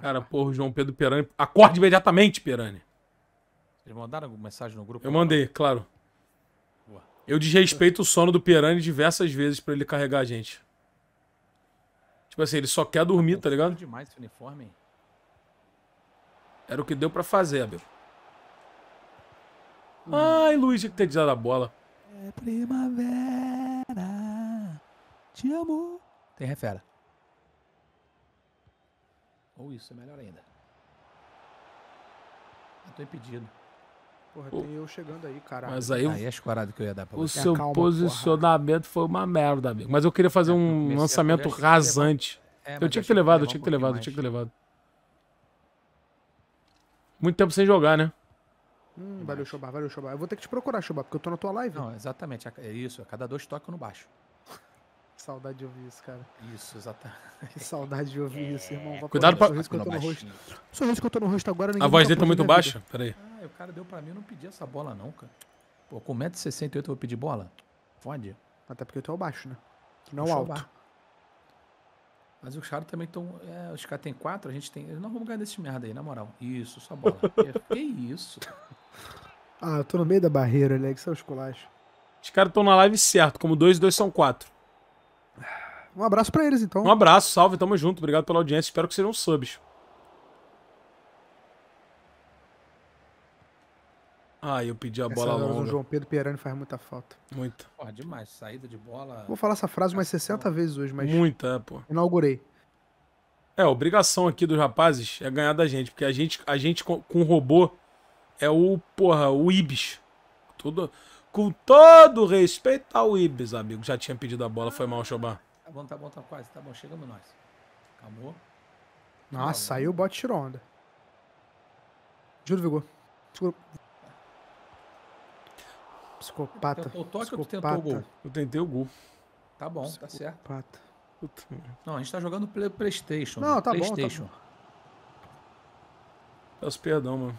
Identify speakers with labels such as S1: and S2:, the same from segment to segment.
S1: Cara, porra, João Pedro Perani. Acorde imediatamente, Perani.
S2: Eles mandaram mensagem no grupo? Eu mandei,
S1: claro. Boa. Eu desrespeito o sono do Perani diversas vezes para ele carregar a gente. Tipo assim, ele só quer dormir, tá ligado? demais esse uniforme. Era o que deu para fazer, Abel. Hum. Ai, Luiz, tinha que ter desado a bola.
S2: É primavera, te amo. Tem refera. Ou isso, é melhor ainda. Eu tô impedido.
S1: Porra, tem eu chegando aí, caralho. Mas aí, aí é as paradas que eu ia dar pra você. O seu Calma, posicionamento porra. foi uma merda, amigo. Mas eu queria fazer é, um lançamento rasante. É, eu tinha que ter levado, eu tinha que ter levado, eu tinha que ter levado. Muito tempo sem jogar, né?
S2: Hum, valeu,
S3: chobar valeu, chobar Eu vou ter que te procurar, chobar porque eu tô na tua live. Não,
S2: exatamente. É isso. A é cada dois toques eu não baixo saudade de ouvir isso, cara. Isso, exatamente.
S3: Que saudade de ouvir é... isso, irmão. É. Vou Cuidado pra... Sorriso que eu tô no rosto. Sorriso que eu tô no rosto agora, A voz tá dele tá muito baixa? Peraí.
S2: Ah, o cara deu pra mim, eu não pedi essa bola não, cara. Pô, com 1,68m eu vou pedir bola? Fode. Até porque eu tô é
S3: baixo, né? Não é alto.
S2: Mas o charo também estão. É, os caras têm quatro, a gente tem. Nós vamos ganhar desse merda aí, na moral. Isso, só bola. que isso?
S3: Ah, eu tô no meio da barreira, Alex, é os colachos. Os
S1: caras estão na live certo, como dois e dois são quatro. Um
S3: abraço para eles, então. Um abraço,
S1: salve, tamo junto. Obrigado pela audiência. Espero que sejam
S3: subs.
S2: Ah, eu pedi a essa bola longa. O João
S3: Pedro Perani faz muita falta. Muito.
S2: Porra, demais. Saída de bola.
S3: Vou falar essa frase umas 60 vezes hoje, mas. Muita, é, pô. Inaugurei.
S1: É, a obrigação aqui dos rapazes é ganhar da gente, porque a gente, a gente com, com robô é o, porra, o Ibis. Tudo. Com todo respeito ao Ibis, amigo. Já tinha pedido a bola, foi mal, Choban.
S2: Tá bom, tá bom, tá quase. Tá bom, chegamos nós. Acabou.
S3: Nossa, saiu o bot tirou onda. Juro, Vigor. Segura. Psicopata. Tentou o toque Psicopata. ou tu tentou o gol? Eu tentei o gol.
S2: Tá bom, tá Psicopata. tá
S1: certo. Psicopata.
S2: Não, a gente tá jogando Playstation. Não, tá PlayStation. bom.
S1: Tá bom. Peço perdão, mano.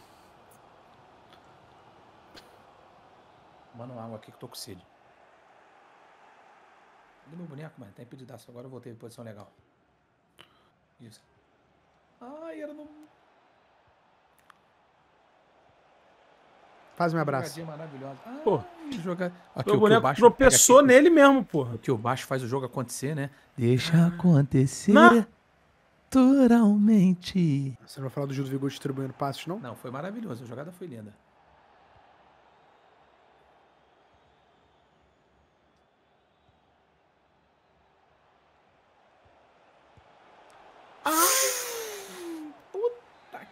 S2: Tomando água aqui que eu tô com sede. Cadê meu boneco, mano? Tá impedidaço. Agora eu voltei em posição legal. Isso. Ai, era no...
S1: Faz um abraço.
S2: Maravilhosa. Ai, pô,
S1: joga... Aqui, meu o boneco baixo tropeçou nele mesmo, porra.
S2: Que o baixo faz o jogo acontecer, né? Deixa ah. acontecer. Na naturalmente. Você não vai falar do Gil do Vigor distribuindo passos, não? Não, foi maravilhoso. A jogada foi linda.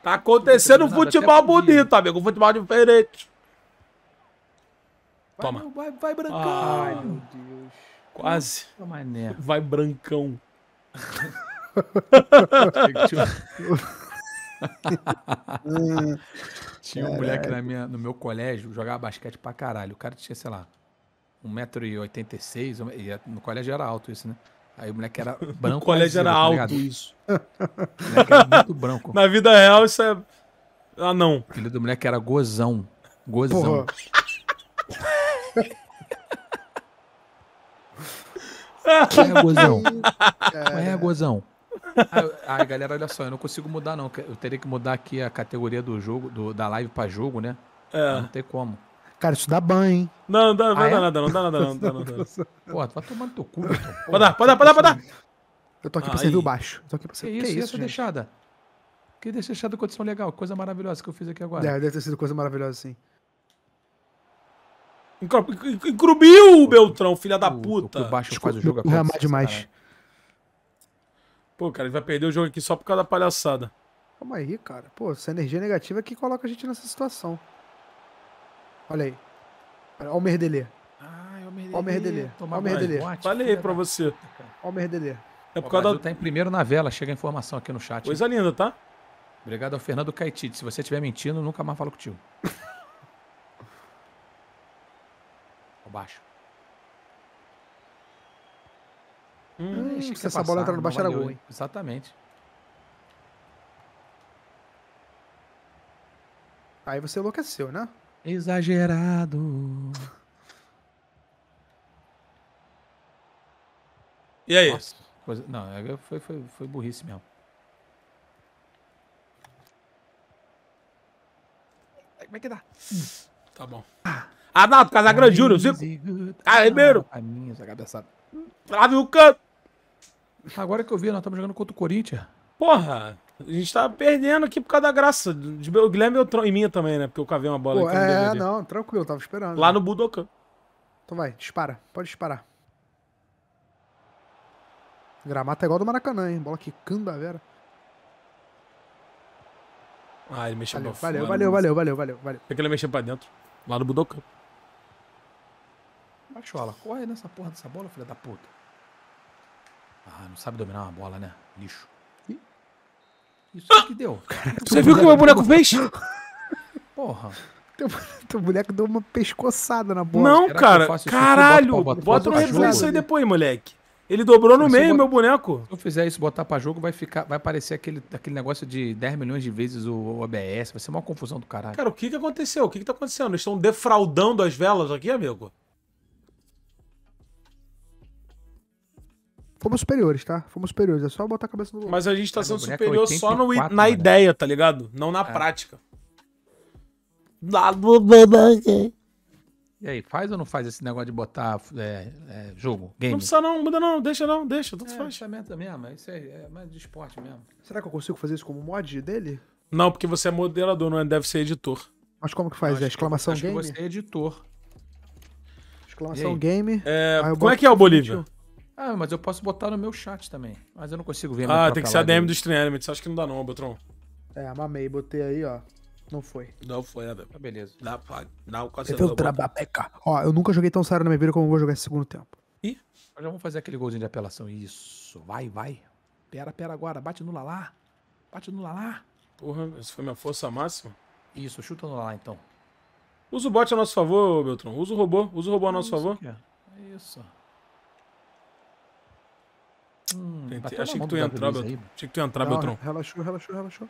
S1: Tá acontecendo um futebol bonito, amigo. Um futebol diferente. Vai, Toma. vai, vai, brancão. Ah. Ai, meu Deus. Quase. Vai, brancão. tinha um moleque na minha, no meu
S2: colégio, jogava basquete pra caralho. O cara tinha, sei lá, 1,86m. No colégio era alto isso, né? Aí o moleque era branco. O colégio era tá alto, tá isso.
S3: O
S1: moleque era muito branco. Na vida real, isso é. Ah, não. O filho do moleque era gozão. Gozão. Qual é, gozão? Qual é. é, gozão?
S2: Ai, galera, olha só, eu não consigo mudar, não. Eu teria que mudar aqui a categoria do jogo, do, da live pra jogo, né? É. Não tem como.
S3: Cara, isso dá banho. Não, ah, é? não dá, nada, não dá nada, não. Dá nada, não. tu vai
S2: tomando teu cu. Pode dar, pode dar, pode dar, pode dar.
S3: Eu tô aqui pra servir o baixo. tô aqui pra servir. Que, que isso, deixada.
S2: Que deixada condição legal, coisa maravilhosa que eu fiz aqui agora. É,
S3: deve ter sido coisa maravilhosa, sim. Encrubiu o Beltrão, filha da puta. O
S1: baixo faz o jogo agora. É demais. Pô, cara, ele vai perder o jogo aqui só por causa da
S3: palhaçada. Calma aí, cara. Pô, essa energia negativa é que coloca a gente nessa situação. Olha aí. Olha o Merdelê. Ah, é o Merdelê. Olha o Merdelê. Olha Falei pra você. Olha o Merdelê. É por causa da...
S2: tá em primeiro na vela, chega a informação aqui no chat. Coisa linda, tá? Obrigado ao Fernando Caetite. Se você estiver mentindo, nunca mais falo contigo. baixo.
S3: Hum, hum se essa passar, bola entrar no baixo era gol, hein? Exatamente. Aí você enlouqueceu, né?
S2: Exagerado. E aí? Nossa, coisa... Não, é, foi, foi, foi burrice mesmo. Como é que dá? Tá bom. Ah, Arnaldo, Casagrande Júnior, Zico. Carreiro. A minha, essa cabeçada.
S1: Flávio Canto. Agora que eu vi, nós estamos jogando contra o Corinthians. Porra! A gente tá perdendo aqui por causa da graça. De o Guilherme Beltrão e minha também, né? Porque eu cavei uma bola Pô, aqui É,
S3: não, tranquilo, tava esperando. Lá né? no Budokan. Então vai, dispara. Pode disparar. Gramata é igual do Maracanã, hein? Bola quicando a vera.
S1: Ah, ele mexeu valeu, pra valeu, fora. Né? Valeu, valeu, valeu, valeu, valeu. Por que ele mexeu pra dentro? Lá no Budokan.
S2: machola corre nessa porra dessa bola, filha da puta. Ah, não sabe dominar uma bola, né? Lixo. Isso é que
S3: deu.
S1: Você viu o que meu boneco fez?
S2: Porra.
S3: Teu, boneco deu uma pescoçada na bola. Não, cara. Caralho. Isso, boto, bota no replay isso aí depois,
S2: moleque. Ele dobrou no meio, bota, meu boneco. Se eu fizer isso, botar pra jogo, vai ficar, vai aparecer aquele, aquele negócio de 10 milhões de vezes o OBS. Vai ser uma confusão do caralho. Cara,
S1: o que que aconteceu? O que que tá acontecendo? Eles estão defraudando as velas aqui, amigo?
S3: Fomos superiores, tá? Fomos superiores. É só botar a cabeça no. Mas
S1: a gente tá sendo é superior 84, só no, na mano. Né? ideia, tá ligado? Não na é. prática. E
S2: aí, faz ou não faz esse negócio de botar é, é, jogo? Game? Não precisa não, muda não, deixa não, deixa, tudo é, faz. Isso é mesmo, é, isso aí é, é mais de esporte mesmo. Será que eu
S3: consigo
S1: fazer isso como mod dele? Não, porque você é moderador, não é, deve ser editor.
S3: Mas como que faz? Acho é exclamação que, game? Acho que você é editor.
S1: Exclamação game. É, como é que é o Bolívia?
S2: Ah, mas eu posso botar no meu chat também. Mas eu não consigo ver. Ah, tem que ser a DM do Stream Elements. Acho que não dá
S3: não, Botron. É, mamei. Botei aí, ó. Não foi. Não foi, nada. Né, ah, tá beleza. Dá, pá. Não, o Eu trababeca. Ó, eu nunca joguei tão sério na minha vida como eu vou jogar esse segundo tempo. Ih,
S2: já vamos fazer aquele golzinho de apelação. Isso. Vai, vai. Pera, pera agora. Bate no Lalá.
S1: Bate no Lalá. Porra, essa foi minha força máxima. Isso, chuta no Lalá então. Usa o bot a nosso favor, Beltrão. Usa o robô. Usa o robô a nosso Isso favor. É Isso. Hum, achei que tu ia entrar, Achei que tu ia entrar, Beltrão.
S3: Relaxou, relaxou, relaxou.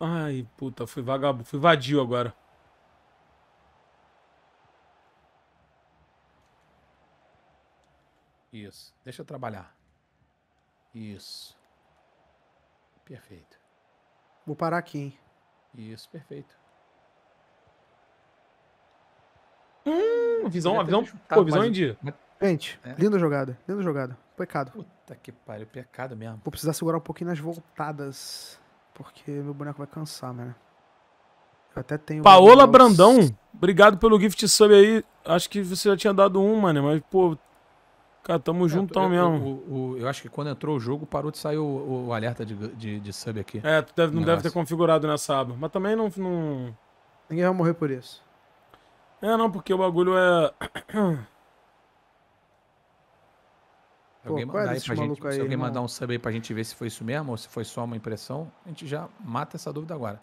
S1: Ai, puta, fui vagabundo, fui vadio agora.
S2: Isso, deixa eu trabalhar. Isso. Perfeito.
S3: Vou parar aqui, hein?
S2: Isso, perfeito.
S3: Hum, visão, a visão, pô, visão em dia. Gente, é. linda jogada, linda jogada. Pecado. Puta que pariu, pecado mesmo. Vou precisar segurar um pouquinho nas voltadas, porque meu boneco vai cansar, mano. Eu até tenho... Paola meus... Brandão,
S1: obrigado pelo gift sub aí. Acho que você já tinha dado um, mano, mas, pô... Cara, tamo é, juntão eu, mesmo. O, o, eu acho que quando entrou o jogo, parou de sair o, o alerta de, de,
S2: de, sub aqui. É, tu deve, não deve ter
S1: configurado nessa aba. Mas também não... não... Ninguém vai morrer por isso. É, não, porque o bagulho é... alguém mandar
S2: aí pra gente, aí, se alguém irmão? mandar um sub aí pra gente ver se foi isso mesmo ou se foi só uma impressão, a gente já mata essa dúvida agora.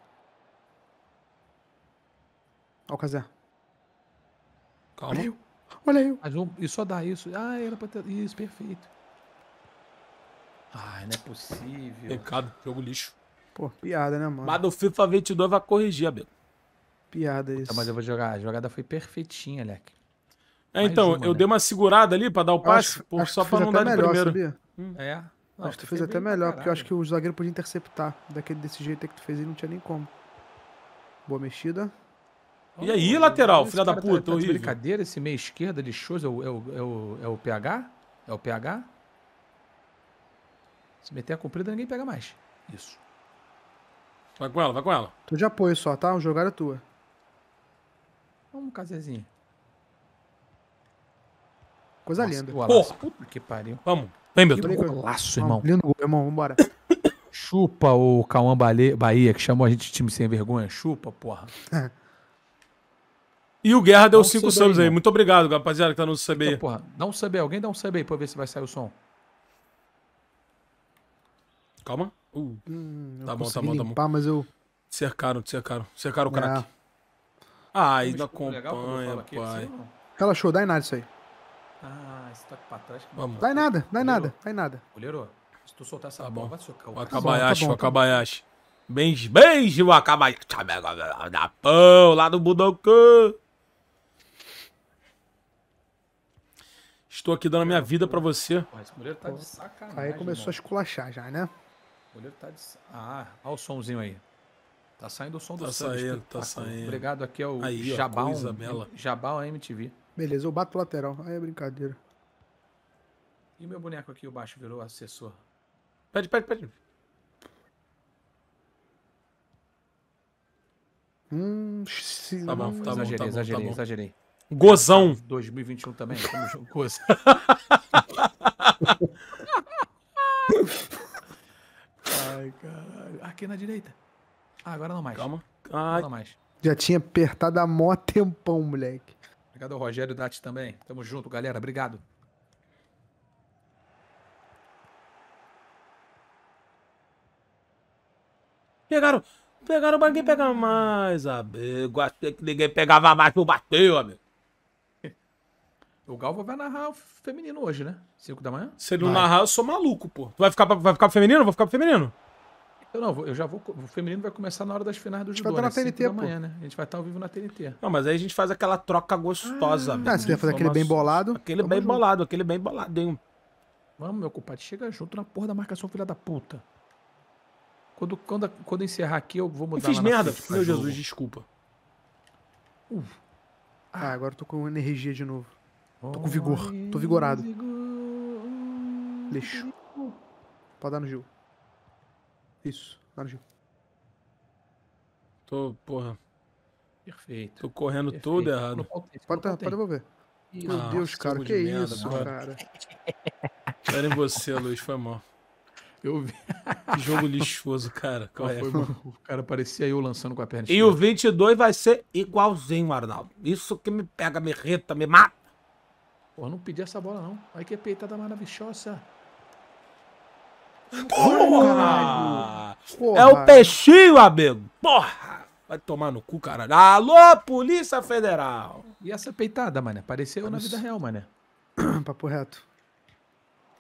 S2: Ó o Kazé. Calma. Olha eu. Olha eu. Mas um, e só dá isso. Ah, era
S3: pra ter... Isso, perfeito.
S1: Ai, ah, não é possível. Pecado, jogo lixo.
S3: Pô, piada, né, mano? Mas
S1: do FIFA 22 vai corrigir, Abel.
S3: Piada isso. Puta,
S1: mas
S2: eu vou jogar. A jogada foi perfeitinha, Leque. É, então, uma, eu né? dei
S1: uma segurada ali pra dar o
S2: passe, acho, por, acho só pra não dar melhor, de primeiro. Sabia?
S3: Hum. É. Não, acho que tu fez até melhor, caralho. porque eu acho que o zagueiro podia interceptar. Daquele, desse jeito que tu fez, e não tinha nem como. Boa mexida. E aí, oh, lateral, filha da tá- puta, tá, tá brincadeira,
S2: esse meio esquerda lixoso é o, é, o, é, o, é o PH? É o PH? Se meter a comprida, ninguém pega mais. Isso.
S1: Vai com ela, vai com ela.
S3: Tu de apoio só, tá? O jogar é tua.
S2: Vamos, é Casezinho.
S3: Coisa Nossa, linda. Golaço. Porra. Puta que pariu.
S2: Vamos. Vem, meu Golaço, irmão.
S3: Lindo gol, irmão. Vambora. Chupa
S2: o Cauã Bahia, que chamou a gente de time sem vergonha. Chupa, porra.
S1: e o Guerra deu 5 um subs aí. Irmão. Muito obrigado, rapaziada, que tá no CB. Então, porra, dá um CB. aí. Alguém dá um
S2: CB aí pra ver se vai sair o som.
S1: Calma. Uh. Hum, tá, bom, tá bom, tá bom, tá bom. Mas eu... Cercaram, cercaram. Cercaram o craque. É.
S3: Ah, ainda acompanha, legal, aqui, pai. Assim, Relaxou, dá em nada isso aí.
S2: Ah, esse toque pra
S3: trás. Vamos. Dá em nada, dá em nada, dá em nada. Mulherô, se tu soltar essa tá bola, vai socar o cara. Wakabayashi, tá
S1: Wakabayashi. Beijo, beijo, Wakabayashi. Da pão, lá do Budokan. Estou aqui dando a minha vida pra você. Mas o
S2: goleiro tá de sacanagem. Aí começou mano. a
S3: esculachar já, né? O
S2: goleiro tá de... Ah, olha o somzinho aí. Tá saindo o som tá do saindo, Tá saindo,
S3: tá saindo. Obrigado aqui ao
S2: Aí, Jabal, ó, Jabal MTV.
S3: Beleza, eu bato lateral. Aí é brincadeira. E
S2: meu boneco aqui, o baixo, virou assessor. Pede, pede,
S3: pede. Hum, sim. Tá bom,
S1: tá exagerei, tá bom, tá exagerei, bom, exagerei. Gozão.
S2: 2021 tá, também, estamos juntos. Ai, caralho. Aqui na direita. Ah, agora não mais. Calma. Ah, não mais.
S3: Já tinha apertado a mó tempão, moleque.
S2: Obrigado ao Rogério Dati também. Tamo junto, galera. Obrigado.
S1: Pegaram. Pegaram, mas ninguém pegava mais, Eu Achei que ninguém pegava mais pro bateu, amigo.
S2: O Galva vai narrar o feminino hoje,
S1: né? 5 da manhã?
S2: Se ele não narrar, eu
S1: sou maluco, pô. Tu vai ficar vai ficar pro feminino? Vou ficar pro feminino.
S2: Eu não, eu já vou. O feminino vai começar na hora das finais do jogo. A gente vai estar né? na TNT, amanhã, né? A gente vai estar ao vivo na TNT.
S1: Não, mas aí a gente faz aquela troca gostosa. Ah, você quer fazer aquele bem bolado? Aquele bem junto. bolado, aquele bem
S2: hein? Vamos, meu compadre, chega junto na porra da marcação, filha da puta. Quando, quando, quando encerrar aqui, eu vou mudar. Eu fiz merda, frente, meu Jesus, jogo.
S1: desculpa.
S3: Ah, agora eu tô com energia de novo. Tô com vigor, tô vigorado. Lixo. Pode dar no Gil. Isso, Argil. Tô, porra. Perfeito. Tô
S1: correndo Perfeito. tudo errado. Pode,
S3: pode devolver. Meu ah, Deus, cara, que de isso, cara.
S1: Era em você, Luiz, foi mal. Eu vi. Que jogo lixoso, cara. Qual é? o cara parecia eu lançando com a perna. E o 22 vai ser igualzinho, Arnaldo. Isso que me pega, me reta, me mata. Pô, não
S2: pedi essa bola, não. Aí que é peitada maravilhosa. Porra!
S1: Porra! É o peixinho, amigo! Porra! Vai tomar no cu, caralho. Alô, Polícia
S2: Federal! E essa peitada, mané? Apareceu Vamos... na vida real, mané. Papo reto.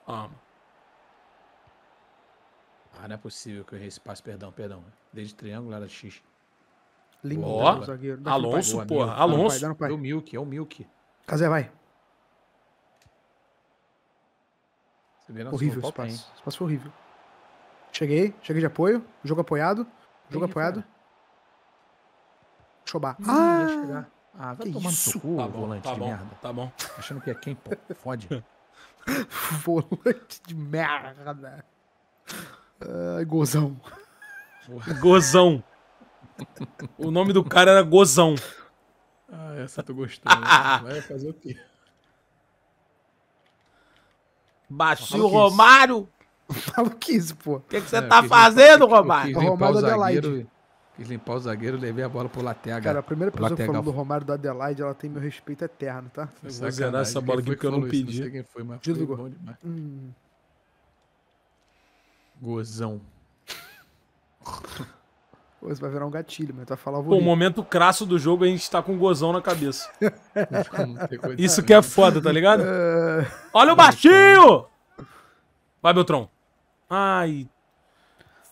S2: Amo. Ah, não é possível que eu errei esse passo, perdão, perdão. Desde Triângulo era X. Lindo, oh. zagueiro. Alonso, porra. Alonso. É o Milk, é o Milk. Casé, vai. horrível o espaço.
S3: espaço foi horrível. Cheguei, cheguei de apoio. Jogo apoiado. Jogo apoiado. Chobar. ah! Ah, tomando seu cu, tá bom, volante tá de bom, merda.
S2: Tá bom. Achando que é quem, pô. Fode.
S1: volante de
S3: merda. Ai, gozão.
S1: Gozão. o nome do cara era Gozão. Ah,
S2: essa tu gostou. Né? Vai fazer o quê?
S1: o Romário.
S3: Maluquice,
S2: pô. O que, você é, tá fazendo,
S3: limpar, Romário? Eu quis limpar o zagueiro,
S2: quis limpar o zagueiro, levei a bola pro Latega. Cara, a primeira pessoa Latega... que falou do
S3: é Romário da Adelaide, ela tem meu respeito eterno, tá? É eu
S2: vou zerar essa bola aqui porque eu não pedi. não sei quem foi, mas foi
S3: bom demais. Hum.
S1: Gozão.
S3: Você vai virar um gatilho, mas tu vai falar o Pô, o momento
S1: crasso do jogo a gente tá com um gozão na cabeça. Isso que é foda, tá ligado?
S3: É. Olha o baixinho! Vai, Beltrão. Ai.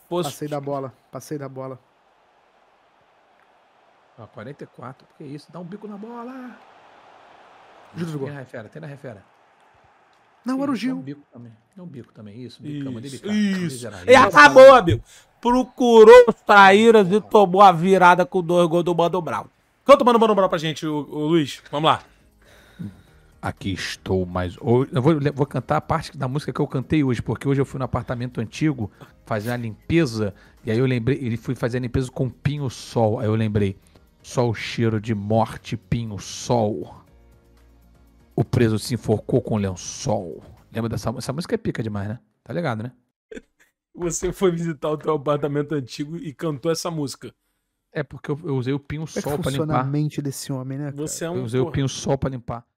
S3: Passei da bola, passei da bola.
S2: Ó, 44, que isso? Dá um bico na bola.
S3: Júlio do Tem na refera,
S2: tem na refera. Não, era o Gil. um bico também. Dá um bico também, isso. Bicama é isso, Isso. E é, acabou, amigo
S1: procurou sair e tomou a virada com dois gols do Mano Brown. Canta o Mano, Mano Brown pra gente, o, o Luiz. Vamos lá.
S2: Aqui estou mais. Eu vou, vou, cantar a parte da música que eu cantei hoje, porque hoje eu fui no apartamento antigo fazer a limpeza. E aí eu lembrei, ele fui fazer a limpeza com pinho-sol. Aí eu lembrei. Só o cheiro de morte, pinho-sol. O preso se enforcou com lençol. Lembra dessa música essa música? é pica demais, né? Tá ligado, né?
S1: você foi visitar o teu apartamento antigo e cantou essa música. É porque eu, usei o pinho sol é pra limpar. a
S3: mente desse homem, né? Cara? Você é um, eu usei porra. o pinho sol pra limpar.